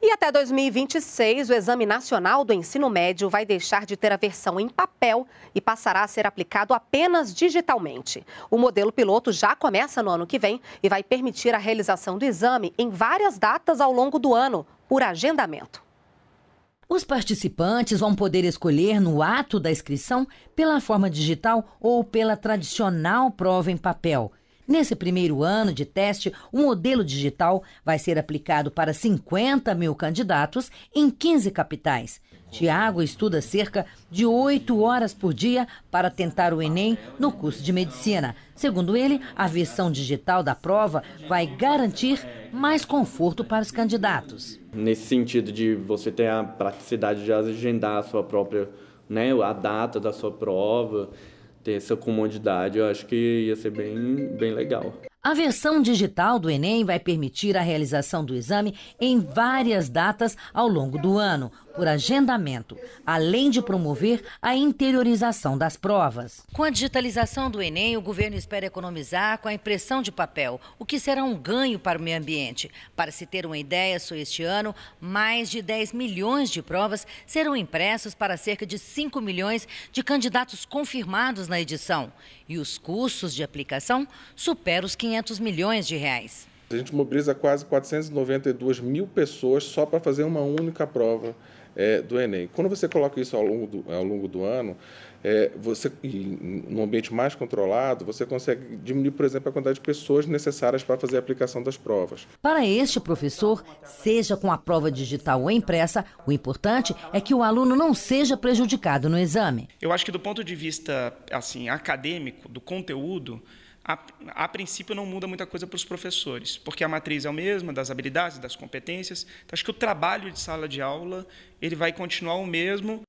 E até 2026, o Exame Nacional do Ensino Médio vai deixar de ter a versão em papel e passará a ser aplicado apenas digitalmente. O modelo piloto já começa no ano que vem e vai permitir a realização do exame em várias datas ao longo do ano, por agendamento. Os participantes vão poder escolher no ato da inscrição pela forma digital ou pela tradicional prova em papel. Nesse primeiro ano de teste, o modelo digital vai ser aplicado para 50 mil candidatos em 15 capitais. Tiago estuda cerca de oito horas por dia para tentar o Enem no curso de medicina. Segundo ele, a versão digital da prova vai garantir mais conforto para os candidatos. Nesse sentido de você ter a praticidade de agendar a sua própria, né, a data da sua prova, ter essa comodidade, eu acho que ia ser bem, bem legal. A versão digital do Enem vai permitir a realização do exame em várias datas ao longo do ano, por agendamento, além de promover a interiorização das provas. Com a digitalização do Enem, o governo espera economizar com a impressão de papel, o que será um ganho para o meio ambiente. Para se ter uma ideia, só este ano, mais de 10 milhões de provas serão impressas para cerca de 5 milhões de candidatos confirmados na edição. E os custos de aplicação superam os 500 500 milhões de reais. A gente mobiliza quase 492 mil pessoas só para fazer uma única prova é, do Enem. Quando você coloca isso ao longo do, ao longo do ano, é, você, em, um ambiente mais controlado, você consegue diminuir, por exemplo, a quantidade de pessoas necessárias para fazer a aplicação das provas. Para este professor, seja com a prova digital ou impressa, o importante é que o aluno não seja prejudicado no exame. Eu acho que do ponto de vista assim acadêmico, do conteúdo, a, a princípio não muda muita coisa para os professores, porque a matriz é a mesma, das habilidades, das competências. Então, acho que o trabalho de sala de aula ele vai continuar o mesmo,